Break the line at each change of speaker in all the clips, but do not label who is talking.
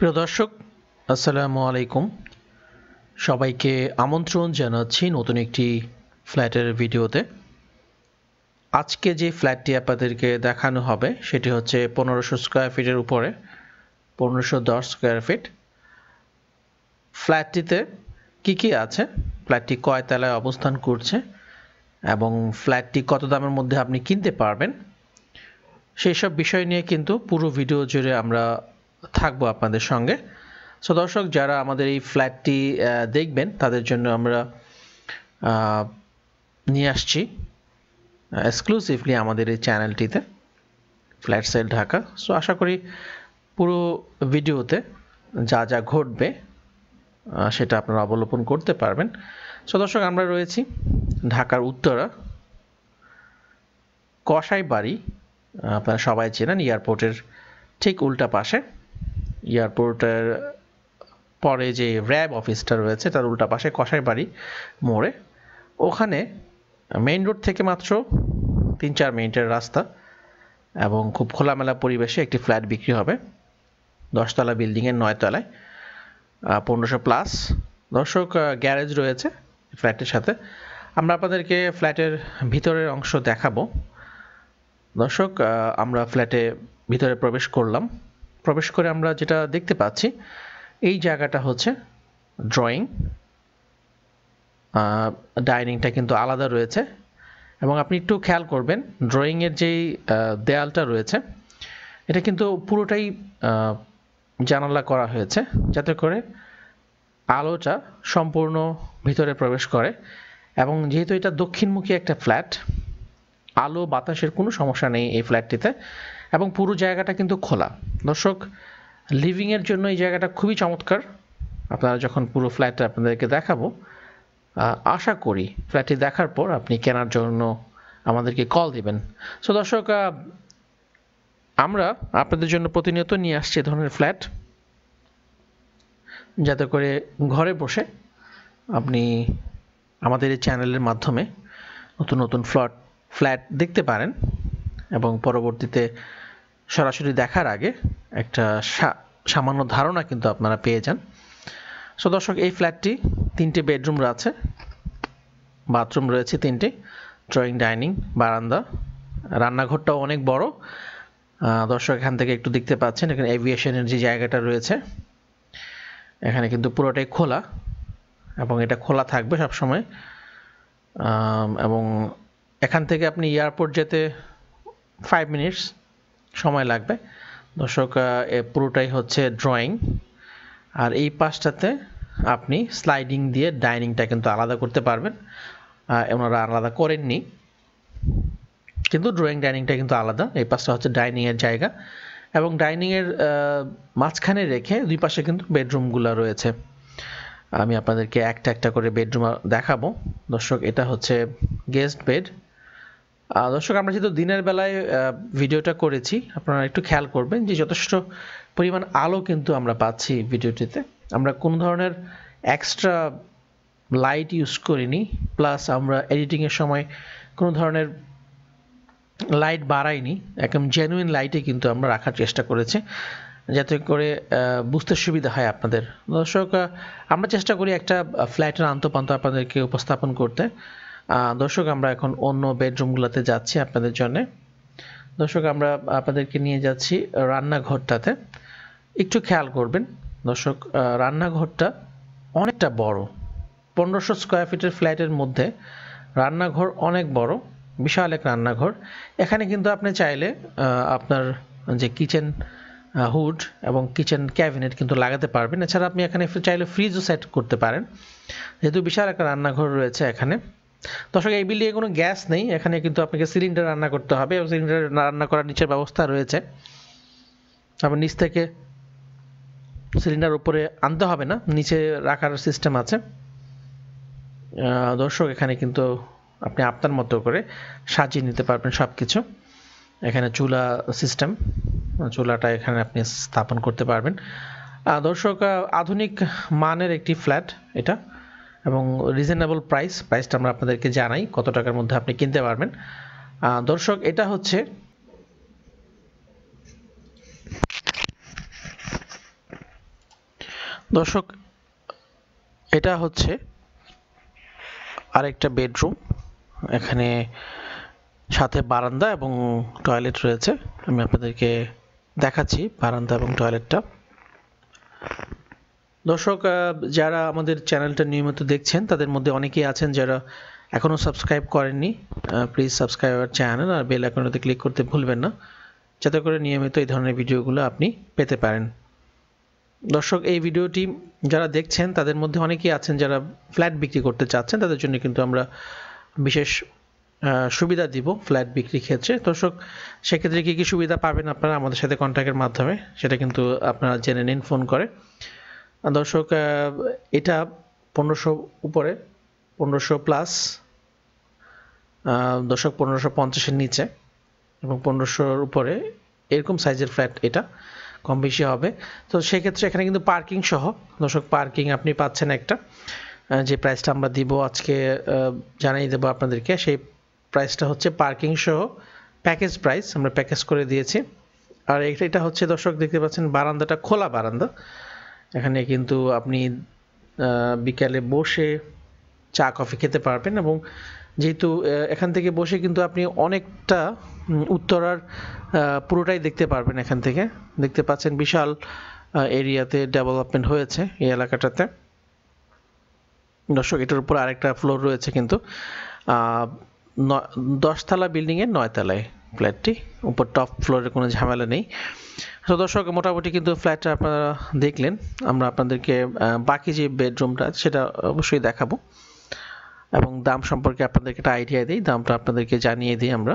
প্রিয় দর্শক আসসালামু আলাইকুম সবাইকে আমন্ত্রণ জানাচ্ছি নতুন একটি ফ্ল্যাটের ভিডিওতে আজকে যে ফ্ল্যাটটি আপনাদেরকে দেখানো হবে সেটি হচ্ছে পনেরোশো স্কোয়ার ফিটের উপরে পনেরোশো দশ স্কোয়ার ফিট ফ্ল্যাটটিতে কি কি আছে ফ্ল্যাটটি কয় তলায় অবস্থান করছে এবং ফ্ল্যাটটি কত দামের মধ্যে আপনি কিনতে পারবেন সেই সব বিষয় নিয়ে কিন্তু পুরো ভিডিও জুড়ে আমরা থাকবো আপনাদের সঙ্গে সো দর্শক যারা আমাদের এই ফ্ল্যাটটি দেখবেন তাদের জন্য আমরা নিয়ে আসছি এক্সক্লুসিভলি আমাদের এই চ্যানেলটিতে ফ্ল্যাট সেল ঢাকা সো আশা করি পুরো ভিডিওতে যা যা ঘটবে সেটা আপনারা অবলোকন করতে পারবেন সো দর্শক আমরা রয়েছি ঢাকার উত্তরা কসাই বাড়ি আপনারা সবাই চেনেন এয়ারপোর্টের ঠিক উল্টা পাশে এয়ারপোর্টের পরে যে র্যাব অফিসটা রয়েছে তার উল্টা পাশে কষাই বাড়ি মোড়ে ওখানে মেইন রোড থেকে মাত্র তিন চার মিনিটের রাস্তা এবং খুব খোলামেলা পরিবেশে একটি ফ্ল্যাট বিক্রি হবে দশতলা বিল্ডিংয়ের নয়তলায় পনেরোশো প্লাস দর্শক গ্যারেজ রয়েছে ফ্ল্যাটের সাথে আমরা আপনাদেরকে ফ্ল্যাটের ভিতরের অংশ দেখাবো দর্শক আমরা ফ্ল্যাটে ভিতরে প্রবেশ করলাম প্রবেশ করে আমরা যেটা দেখতে পাচ্ছি এই জায়গাটা হচ্ছে ড্রয়িং ডাইনিংটা কিন্তু আলাদা রয়েছে এবং আপনি একটু খেয়াল করবেন ড্রয়িংয়ের যেই দেয়ালটা রয়েছে এটা কিন্তু পুরোটাই জানালা করা হয়েছে যাতে করে আলোটা সম্পূর্ণ ভিতরে প্রবেশ করে এবং যেহেতু এটা দক্ষিণমুখী একটা ফ্ল্যাট আলো বাতাসের কোনো সমস্যা নেই এই ফ্ল্যাটটিতে এবং পুরো জায়গাটা কিন্তু খোলা দর্শক লিভিংয়ের জন্য এই জায়গাটা খুবই চমৎকার আপনারা যখন পুরো ফ্ল্যাটটা আপনাদেরকে দেখাবো আশা করি ফ্ল্যাটটি দেখার পর আপনি কেনার জন্য আমাদেরকে কল দিবেন সো দর্শক আমরা আপনাদের জন্য প্রতিনিয়ত নিয়ে আসছি ধরনের ফ্ল্যাট যাতে করে ঘরে বসে আপনি আমাদের এই চ্যানেলের মাধ্যমে নতুন নতুন ফ্ল্যাট ফ্ল্যাট দেখতে পারেন এবং পরবর্তীতে সরাসরি দেখার আগে একটা সামান্য ধারণা কিন্তু আপনারা পেয়ে যান সো দর্শক এই ফ্ল্যাটটি তিনটে বেডরুম রয়েছে বাথরুম রয়েছে তিনটি ড্রয়িং ডাইনিং বারান্দা রান্নাঘরটাও অনেক বড় দর্শক এখান থেকে একটু দেখতে পাচ্ছেন এখানে এভিয়েশনের যে জায়গাটা রয়েছে এখানে কিন্তু পুরোটাই খোলা এবং এটা খোলা থাকবে সবসময় এবং এখান থেকে আপনি এয়ারপোর্ট যেতে ফাইভ মিনিটস সময় লাগবে দর্শক পুরোটাই হচ্ছে ড্রয়িং আর এই পাশটাতে আপনি স্লাইডিং দিয়ে ডাইনিংটা কিন্তু আলাদা করতে পারবেন ওনারা আলাদা করেননি কিন্তু ড্রয়িং ডাইনিংটা কিন্তু আলাদা এই পাশটা হচ্ছে ডাইনিংয়ের জায়গা এবং ডাইনিংয়ের মাঝখানে রেখে দুই পাশে কিন্তু বেডরুমগুলো রয়েছে আমি আপনাদেরকে একটা একটা করে বেডরুম দেখাবো দর্শক এটা হচ্ছে গেস্ট বেড দর্শক আমরা যেহেতু দিনের বেলায় ভিডিওটা করেছি আপনারা একটু খেয়াল করবেন যে যথেষ্ট পরিমাণ আলো কিন্তু আমরা পাচ্ছি ভিডিওটিতে আমরা কোনো ধরনের এক্সট্রা লাইট ইউজ করিনি প্লাস আমরা এডিটিংয়ের সময় কোনো ধরনের লাইট বাড়াইনি একদম জেনুইন লাইটে কিন্তু আমরা রাখার চেষ্টা করেছি যাতে করে বুঝতে সুবিধা হয় আপনাদের দর্শক আমরা চেষ্টা করি একটা ফ্ল্যাটের আন্তপান্ত আপনাদেরকে উপস্থাপন করতে দর্শক আমরা এখন অন্য বেডরুমগুলোতে যাচ্ছি আপনাদের জন্য দর্শক আমরা আপনাদেরকে নিয়ে যাচ্ছি রান্নাঘরটাতে একটু খেয়াল করবেন দর্শক রান্নাঘরটা অনেকটা বড় পনেরোশো স্কোয়ার ফিটের ফ্ল্যাটের মধ্যে রান্নাঘর অনেক বড় বিশাল এক রান্নাঘর এখানে কিন্তু আপনি চাইলে আপনার যে কিচেন হুড এবং কিচেন ক্যাবিনেট কিন্তু লাগাতে পারবেন এছাড়া আপনি এখানে চাইলে ফ্রিজও সেট করতে পারেন যেহেতু বিশাল একটা রান্নাঘর রয়েছে এখানে দর্শক এই বিল্ডিংয়ে কোনো গ্যাস নেই এখানে কিন্তু আপনাকে সিলিন্ডার রান্না করতে হবে এবং সিলিন্ডার রান্না করার নিচের ব্যবস্থা রয়েছে আবার নিচ থেকে সিলিন্ডার উপরে আনতে হবে না নিচে রাখার সিস্টেম আছে দর্শক এখানে কিন্তু আপনি আপনার মতো করে সাজিয়ে নিতে পারবেন সব কিছু এখানে চুলা সিস্টেম চুলাটা এখানে আপনি স্থাপন করতে পারবেন দর্শক আধুনিক মানের একটি ফ্ল্যাট এটা এবং রিজনেবল প্রাইস প্রাইসটা আমরা আপনাদেরকে জানাই কত টাকার মধ্যে আপনি কিনতে পারবেন দর্শক এটা হচ্ছে দর্শক এটা হচ্ছে আরেকটা বেডরুম এখানে সাথে বারান্দা এবং টয়লেট রয়েছে আমি আপনাদেরকে দেখাচ্ছি বারান্দা এবং টয়লেটটা দর্শক যারা আমাদের চ্যানেলটা নিয়মিত দেখছেন তাদের মধ্যে অনেকেই আছেন যারা এখনও সাবস্ক্রাইব করেননি প্লিজ সাবস্ক্রাইব আওয়ার চ্যানেল আর বেল আইকনটাতে ক্লিক করতে ভুলবেন না যাতে করে নিয়মিত এই ধরনের ভিডিওগুলো আপনি পেতে পারেন দর্শক এই ভিডিওটি যারা দেখছেন তাদের মধ্যে অনেকেই আছেন যারা ফ্ল্যাট বিক্রি করতে চাচ্ছেন তাদের জন্য কিন্তু আমরা বিশেষ সুবিধা দিব ফ্ল্যাট বিক্রির ক্ষেত্রে দর্শক সেক্ষেত্রে কী কী সুবিধা পাবেন আপনারা আমাদের সাথে কন্ট্যাক্টের মাধ্যমে সেটা কিন্তু আপনারা জেনে নিন ফোন করে দর্শক এটা পনেরোশো উপরে পনেরোশো প্লাস দর্শক পনেরোশো পঞ্চাশের নিচে এবং পনেরোশোর উপরে এরকম সাইজের ফ্ল্যাট এটা কম বেশি হবে তো সেক্ষেত্রে এখানে কিন্তু পার্কিং সহ দর্শক পার্কিং আপনি পাচ্ছেন একটা যে প্রাইসটা আমরা দিব আজকে জানিয়ে দেবো আপনাদেরকে সেই প্রাইসটা হচ্ছে পার্কিং সহ প্যাকেজ প্রাইস আমরা প্যাকেজ করে দিয়েছি আর এটা হচ্ছে দর্শক দেখতে পাচ্ছেন বারান্দাটা খোলা বারান্দা এখানে কিন্তু আপনি বিকালে বসে চা কফি খেতে পারবেন এবং যেহেতু এখান থেকে বসে কিন্তু আপনি অনেকটা উত্তরার পুরোটাই দেখতে পারবেন এখান থেকে দেখতে পাচ্ছেন বিশাল এরিয়াতে ডেভেলপমেন্ট হয়েছে এই এলাকাটাতে দর্শক এটার উপর আরেকটা ফ্লোর রয়েছে কিন্তু দশতলা বিল্ডিংয়ের নয়তলায় ফ্ল্যাটটি উপর টপ ফ্লোরে কোনো ঝামেলা নেই তো দর্শক মোটামুটি কিন্তু ফ্ল্যাটটা আপনারা দেখলেন আমরা আপনাদেরকে বাকি যে বেডরুমটা সেটা অবশ্যই দেখাবো এবং দাম সম্পর্কে আপনাদেরকে একটা আইডিয়া দিই দামটা আপনাদেরকে জানিয়ে দিই আমরা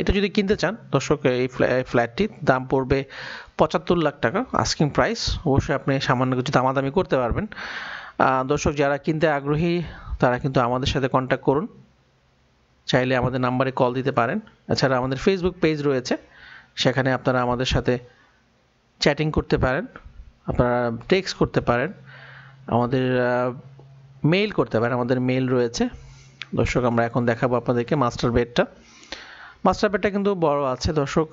এটা যদি কিনতে চান দর্শক এই ফ্ল্যাটটির দাম পড়বে পঁচাত্তর লাখ টাকা আস্কিং প্রাইস অবশ্যই আপনি সামান্য কিছু দামাদামি করতে পারবেন দর্শক যারা কিনতে আগ্রহী তারা কিন্তু আমাদের সাথে কন্ট্যাক্ট করুন চাইলে আমাদের নাম্বারে কল দিতে পারেন এছাড়া আমাদের ফেসবুক পেজ রয়েছে সেখানে আপনারা আমাদের সাথে চ্যাটিং করতে পারেন আপনারা টেক্সট করতে পারেন আমাদের মেইল করতে পারেন আমাদের মেইল রয়েছে দর্শক আমরা এখন দেখাবো আপনাদেরকে মাস্টার বেডটা মাস্টার বেডটা কিন্তু বড় আছে দর্শক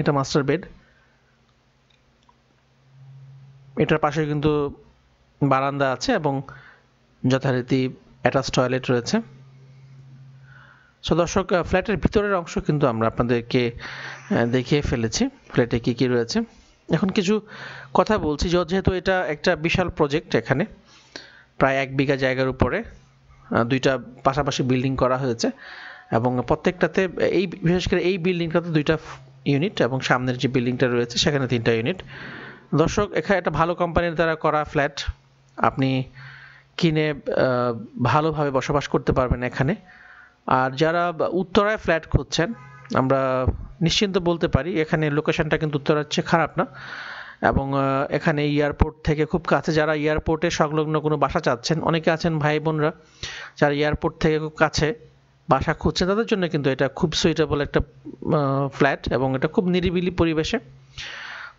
এটা মাস্টার বেড এটার পাশে কিন্তু বারান্দা আছে এবং যথারীতি অ্যাটাচ টয়লেট রয়েছে সো দর্শক ফ্ল্যাটের ভিতরের অংশ কিন্তু আমরা আপনাদেরকে দেখিয়ে ফেলেছি ফ্ল্যাটে কী কী রয়েছে এখন কিছু কথা বলছি যেহেতু এটা একটা বিশাল প্রজেক্ট এখানে প্রায় এক বিঘা জায়গার উপরে দুইটা পাশাপাশি বিল্ডিং করা হয়েছে এবং প্রত্যেকটাতে এই বিশেষ করে এই বিল্ডিংটাতে দুইটা ইউনিট এবং সামনের যে বিল্ডিংটা রয়েছে সেখানে তিনটা ইউনিট দর্শক এখানে একটা ভালো কোম্পানির দ্বারা করা ফ্ল্যাট আপনি কিনে ভালোভাবে বসবাস করতে পারবেন এখানে আর যারা উত্তরায় ফ্ল্যাট খুঁজছেন আমরা নিশ্চিন্ত বলতে পারি এখানে লোকেশনটা কিন্তু উত্তরার চেয়ে খারাপ না এবং এখানে এয়ারপোর্ট থেকে খুব কাছে যারা এয়ারপোর্টে সংলগ্ন কোনো বাসা চাচ্ছেন অনেকে আছেন ভাই বোনরা যারা এয়ারপোর্ট থেকে খুব কাছে বাসা খুঁজছেন তাদের জন্য কিন্তু এটা খুব সুইটেবল একটা ফ্ল্যাট এবং এটা খুব নিরিবিলি পরিবেশে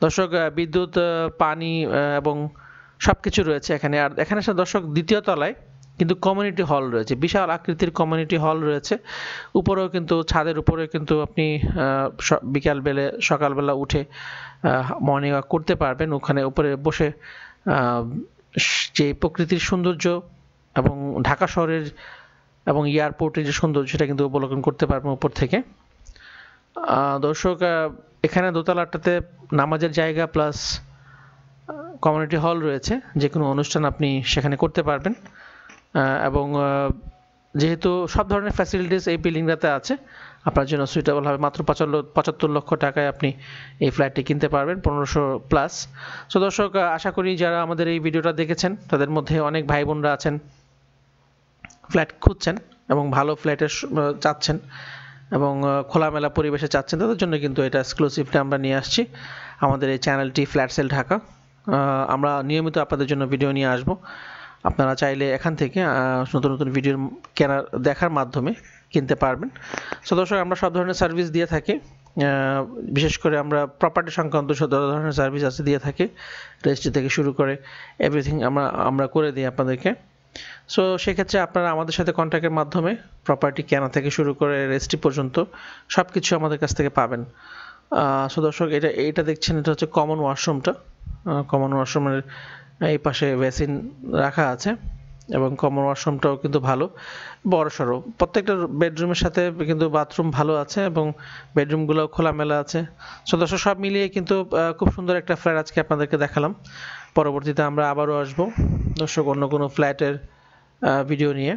দর্শক বিদ্যুৎ পানি এবং সব কিছু রয়েছে এখানে আর এখানে দর্শক দ্বিতীয় তলায় কিন্তু কমিউনিটি হল রয়েছে বিশাল আকৃতির কমিউনিটি হল রয়েছে উপরেও কিন্তু ছাদের উপরেও কিন্তু আপনি বিকালবেলা সকালবেলা উঠে মর্নিং ওয়াক করতে পারবেন ওখানে উপরে বসে যে প্রকৃতির সৌন্দর্য এবং ঢাকা শহরের এবং এয়ারপোর্টের যে সৌন্দর্য সেটা কিন্তু অবলোকন করতে পারবেন উপর থেকে দর্শক এখানে দোতলাটাতে নামাজের জায়গা প্লাস কমিউনিটি হল রয়েছে যে কোনো অনুষ্ঠান আপনি সেখানে করতে পারবেন এবং যেহেতু সব ধরনের ফ্যাসিলিটিস এই বিল্ডিংটাতে আছে আপনার জন্য সুইটেবল হবে মাত্র পঁচাত্তর লক্ষ টাকায় আপনি এই ফ্ল্যাটটি কিনতে পারবেন পনেরোশো প্লাস সো দর্শক আশা করি যারা আমাদের এই ভিডিওটা দেখেছেন তাদের মধ্যে অনেক ভাই বোনরা আছেন ফ্ল্যাট খুঁজছেন এবং ভালো ফ্ল্যাটে চাচ্ছেন এবং খোলামেলা পরিবেশে চাচ্ছেন তাদের জন্য কিন্তু এটা এক্সক্লুসিভটা আমরা নিয়ে আসছি আমাদের এই চ্যানেলটি ফ্ল্যাট সেল ঢাকা আমরা নিয়মিত আপনাদের জন্য ভিডিও নিয়ে আসবো আপনারা চাইলে এখান থেকে নতুন নতুন ভিডিও কেনার দেখার মাধ্যমে কিনতে পারবেন সো দর্শক আমরা সব ধরনের সার্ভিস দিয়ে থাকি বিশেষ করে আমরা প্রপার্টি সংক্রান্ত সব ধরনের সার্ভিস আছে দিয়ে থাকি রেজিস্ট্রি থেকে শুরু করে এভরিথিং আমরা আমরা করে দিই আপনাদেরকে সো সেক্ষেত্রে আপনারা আমাদের সাথে কন্ট্যাক্টের মাধ্যমে প্রপার্টি কেনা থেকে শুরু করে রেজিস্ট্রি পর্যন্ত সব কিছু আমাদের কাছ থেকে পাবেন সো দর্শক এটা এটা দেখছেন এটা হচ্ছে কমন ওয়াশরুমটা কমন ওয়াশরুমের এই পাশে বেসিন রাখা আছে এবং কমন ওয়াশরুমটাও কিন্তু ভালো বড় সড়ো প্রত্যেকটা বেডরুমের সাথে কিন্তু বাথরুম ভালো আছে এবং বেডরুমগুলোও খোলামেলা আছে সো দর্শক সব মিলিয়ে কিন্তু খুব সুন্দর একটা ফ্ল্যাট আজকে আপনাদেরকে দেখালাম পরবর্তীতে আমরা আবারও আসব দর্শক অন্য কোনো ফ্ল্যাটের ভিডিও নিয়ে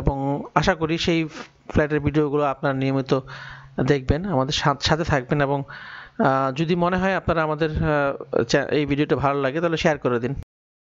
এবং আশা করি সেই ফ্ল্যাটের ভিডিওগুলো আপনারা নিয়মিত দেখবেন আমাদের সাথে থাকবেন এবং যদি মনে হয় আপনারা আমাদের এই ভিডিওটা ভালো লাগে তাহলে শেয়ার করে দিন